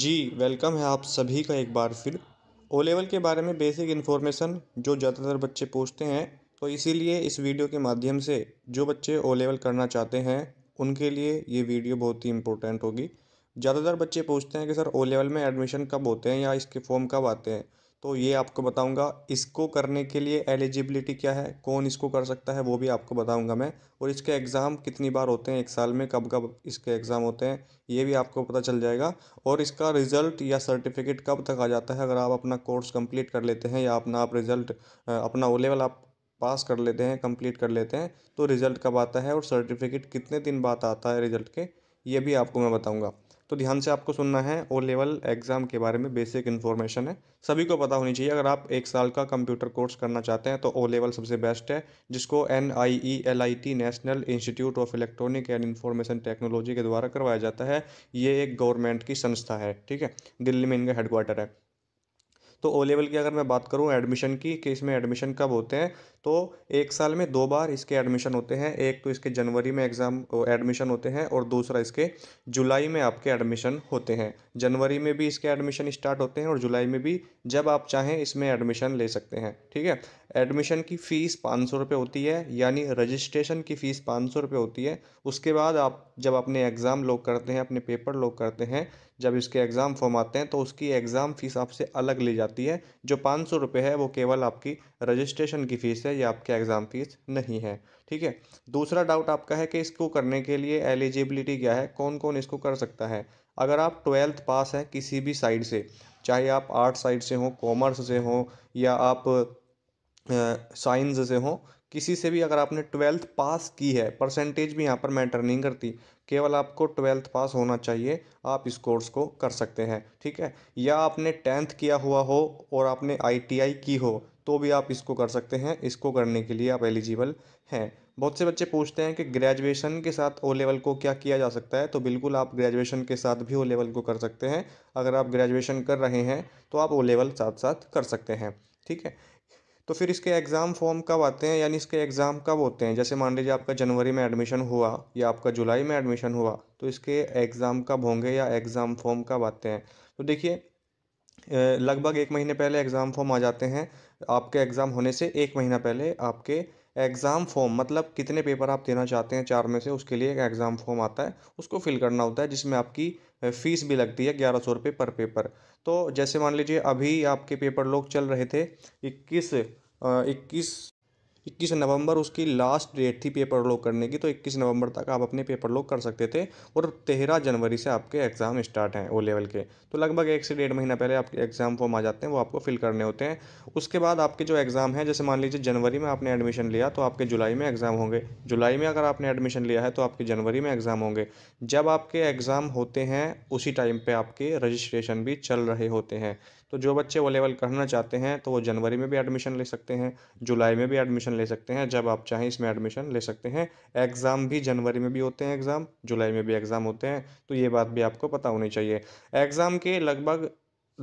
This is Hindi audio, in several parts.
जी वेलकम है आप सभी का एक बार फिर ओ लेवल के बारे में बेसिक इन्फॉर्मेशन जो ज़्यादातर बच्चे पूछते हैं तो इसीलिए इस वीडियो के माध्यम से जो बच्चे ओ लेवल करना चाहते हैं उनके लिए ये वीडियो बहुत ही इंपॉर्टेंट होगी ज़्यादातर बच्चे पूछते हैं कि सर ओ लेवल में एडमिशन कब होते हैं या इसके फॉर्म कब आते हैं तो ये आपको बताऊंगा इसको करने के लिए एलिजिबिलिटी क्या है कौन इसको कर सकता है वो भी आपको बताऊंगा मैं और इसके एग्ज़ाम कितनी बार होते हैं एक साल में कब कब इसके एग्ज़ाम होते हैं ये भी आपको पता चल जाएगा और इसका रिज़ल्ट या सर्टिफिकेट कब तक आ जाता है अगर आप अपना कोर्स कंप्लीट कर लेते हैं या अपना आप रिज़ल्ट अपना ओ लेवल आप पास कर लेते हैं कंप्लीट कर लेते हैं तो रिज़ल्ट कब आता है और सर्टिफिकेट कितने दिन बाद आता है रिज़ल्ट के ये भी आपको मैं बताऊँगा तो ध्यान से आपको सुनना है ओ लेवल एग्ज़ाम के बारे में बेसिक इन्फॉर्मेशन है सभी को पता होनी चाहिए अगर आप एक साल का कंप्यूटर कोर्स करना चाहते हैं तो ओ लेवल सबसे बेस्ट है जिसको N I E L I T national institute of electronic and information technology के द्वारा करवाया जाता है ये एक गवर्नमेंट की संस्था है ठीक है दिल्ली में इनका हेडक्वार्टर है तो ओ लेवल की अगर मैं बात करूँ एडमिशन की कि इसमें एडमिशन कब होते हैं तो एक साल में दो बार इसके एडमिशन होते हैं एक तो इसके जनवरी में एग्ज़ाम एडमिशन होते हैं और दूसरा इसके जुलाई में आपके एडमिशन होते हैं जनवरी में भी इसके एडमिशन स्टार्ट होते हैं और जुलाई में भी जब आप चाहें इसमें एडमिशन ले सकते हैं ठीक है एडमिशन की फ़ीस पाँच सौ रुपये होती है यानी रजिस्ट्रेशन की फ़ीस पाँच सौ रुपये होती है उसके बाद आप जब अपने एग्ज़ाम लोग करते हैं अपने पेपर लोग करते हैं जब इसके एग्ज़ाम फॉर्म आते हैं तो उसकी एग्ज़ाम फ़ीस आपसे अलग ली जाती है जो पाँच सौ रुपये है वो केवल आपकी रजिस्ट्रेशन की फ़ीस है या आपके एग्ज़ाम फ़ीस नहीं है ठीक है दूसरा डाउट आपका है कि इसको करने के लिए एलिजिबिलिटी क्या है कौन कौन इसको कर सकता है अगर आप ट्वेल्थ पास हैं किसी भी साइड से चाहे आप आर्ट साइड से हों कॉमर्स से हों या आप साइंस से हों किसी से भी अगर आपने ट्वेल्थ पास की है परसेंटेज भी यहाँ पर मैटर नहीं करती केवल आपको ट्वेल्थ पास होना चाहिए आप इस कोर्स को कर सकते हैं ठीक है या आपने टेंथ किया हुआ हो और आपने आईटीआई की हो तो भी आप इसको कर सकते हैं इसको करने के लिए आप एलिजिबल हैं बहुत से बच्चे पूछते हैं कि ग्रेजुएशन के साथ ओ लेवल को क्या किया जा सकता है तो बिल्कुल आप ग्रेजुएशन के साथ भी ओ लेवल को कर सकते हैं अगर आप ग्रेजुएशन कर रहे हैं तो आप ओ लेवल साथ साथ कर सकते हैं ठीक है तो फिर इसके एग्ज़ाम फॉर्म कब आते हैं यानी इसके एग्ज़ाम कब होते हैं जैसे मान लीजिए आपका जनवरी में एडमिशन हुआ या आपका जुलाई में एडमिशन हुआ तो इसके एग्ज़ाम कब होंगे या एग्ज़ाम फॉर्म कब आते हैं तो देखिए लगभग एक महीने पहले एग्ज़ाम फॉर्म आ जाते हैं आपके एग्ज़ाम होने से एक महीना पहले आपके एग्ज़ाम फॉर्म मतलब कितने पेपर आप देना चाहते हैं चार में से उसके लिए एक एग्ज़ाम फॉर्म आता है उसको फिल करना होता है जिसमें आपकी फ़ीस भी लगती है ग्यारह सौ रुपये पर पेपर तो जैसे मान लीजिए अभी आपके पेपर लोग चल रहे थे इक्कीस इक्कीस इक्कीस नवंबर उसकी लास्ट डेट थी पेपर लॉक करने की तो इक्कीस नवंबर तक आप अपने पेपर लॉक कर सकते थे और तेरह जनवरी से आपके एग्ज़ाम स्टार्ट हैं ओ लेवल के तो लगभग एक से डेढ़ महीना पहले आपके एग्ज़ाम फॉर्म आ जाते हैं वो आपको फिल करने होते हैं उसके बाद आपके जो एग्ज़ाम हैं जैसे मान लीजिए जनवरी में आपने एडमिशन लिया तो आपके जुलाई में एग्ज़ाम होंगे जुलाई में अगर आपने एडमिशन लिया है तो आपके जनवरी में एग्ज़ाम होंगे जब आपके एग्ज़ाम होते हैं उसी टाइम पर आपके रजिस्ट्रेशन भी चल रहे होते हैं तो जो बच्चे वो लेवल करना चाहते हैं तो वो जनवरी में भी एडमिशन ले सकते हैं जुलाई में भी एडमिशन ले सकते हैं जब आप चाहें इसमें एडमिशन ले सकते हैं एग्ज़ाम भी जनवरी में भी होते हैं एग्ज़ाम जुलाई में भी एग्ज़ाम होते हैं तो ये बात भी आपको पता होनी चाहिए एग्ज़ाम के लगभग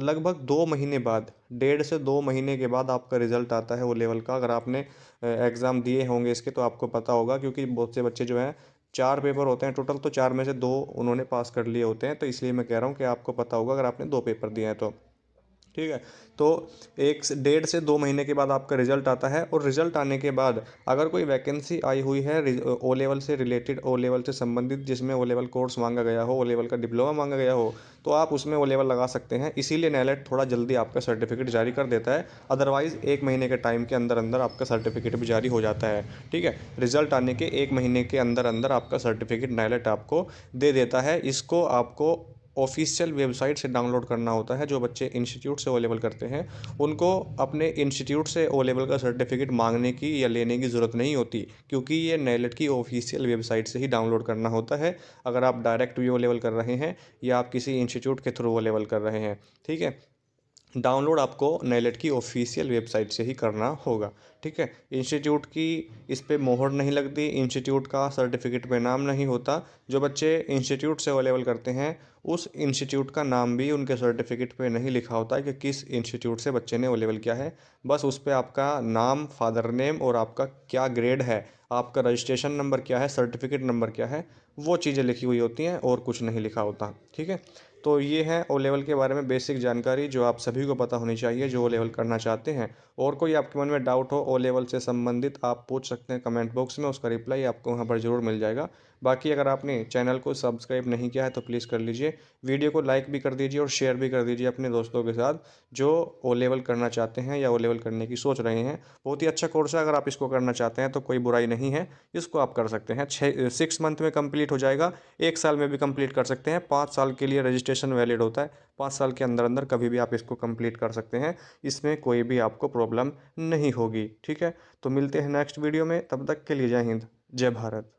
लगभग दो महीने बाद डेढ़ से दो महीने के बाद आपका रिजल्ट आता है वो लेवल का अगर आपने एग्ज़ाम दिए होंगे इसके तो आपको पता होगा क्योंकि बहुत से बच्चे जो हैं चार पेपर होते हैं टोटल तो चार में से दो उन्होंने पास कर लिए होते हैं तो इसलिए मैं कह रहा हूँ कि आपको पता होगा अगर आपने दो पेपर दिए हैं तो ठीक है तो एक डेढ़ से दो महीने के बाद आपका रिजल्ट आता है और रिजल्ट आने के बाद अगर कोई वैकेंसी आई हुई है ओ लेवल से रिलेटेड ओ लेवल से संबंधित जिसमें ओ लेवल कोर्स मांगा गया हो ओ लेवल का डिप्लोमा मांगा गया हो तो आप उसमें ओ लेवल लगा सकते हैं इसीलिए नैलेट थोड़ा जल्दी आपका सर्टिफिकेट जारी कर देता है अदरवाइज़ एक महीने के टाइम के अंदर अंदर आपका सर्टिफिकेट भी जारी हो जाता है ठीक है रिजल्ट आने के एक महीने के अंदर अंदर आपका सर्टिफिकेट नैलेट आपको दे देता है इसको आपको ऑफिशियल वेबसाइट से डाउनलोड करना होता है जो बच्चे इंस्टीट्यूट से अवेलेबल करते हैं उनको अपने इंस्टीट्यूट से अवेलेबल का सर्टिफिकेट मांगने की या लेने की ज़रूरत नहीं होती क्योंकि ये नैलेट की ऑफिशियल वेबसाइट से ही डाउनलोड करना होता है अगर आप डायरेक्ट भी अवेलेबल कर रहे हैं या आप किसी इंस्टीट्यूट के थ्रू अवेलेबल कर रहे हैं ठीक है डाउनलोड आपको नैलेट की ऑफिशियल वेबसाइट से ही करना होगा ठीक है इंस्टीट्यूट की इस पर मोहर नहीं लगती इंस्टीट्यूट का सर्टिफिकेट में नाम नहीं होता जो बच्चे इंस्टीट्यूट से अवेलेबल करते हैं उस इंस्टीट्यूट का नाम भी उनके सर्टिफिकेट पे नहीं लिखा होता है कि किस इंस्टीट्यूट से बच्चे ने अवेलेबल किया है बस उस पर आपका नाम फादर नेम और आपका क्या ग्रेड है आपका रजिस्ट्रेशन नंबर क्या है सर्टिफिकेट नंबर क्या है वो चीज़ें लिखी हुई होती हैं और कुछ नहीं लिखा होता ठीक है तो ये है ओ लेवल के बारे में बेसिक जानकारी जो आप सभी को पता होनी चाहिए जो ओ लेवल करना चाहते हैं और कोई आपके मन में डाउट हो ओ लेवल से संबंधित आप पूछ सकते हैं कमेंट बॉक्स में उसका रिप्लाई आपको वहाँ पर ज़रूर मिल जाएगा बाकी अगर आपने चैनल को सब्सक्राइब नहीं किया है तो प्लीज़ कर लीजिए वीडियो को लाइक भी कर दीजिए और शेयर भी कर दीजिए अपने दोस्तों के साथ जो ओ लेवल करना चाहते हैं या ओ लेवल करने की सोच रहे हैं बहुत ही अच्छा कोर्स है अगर आप इसको करना चाहते हैं तो कोई बुराई नहीं है इसको आप कर सकते हैं छः सिक्स मंथ में कम्प्लीट कंप्लीट हो जाएगा एक साल में भी कंप्लीट कर सकते हैं पाँच साल के लिए रजिस्ट्रेशन वैलिड होता है पाँच साल के अंदर अंदर कभी भी आप इसको कंप्लीट कर सकते हैं इसमें कोई भी आपको प्रॉब्लम नहीं होगी ठीक है तो मिलते हैं नेक्स्ट वीडियो में तब तक के लिए जय हिंद जय भारत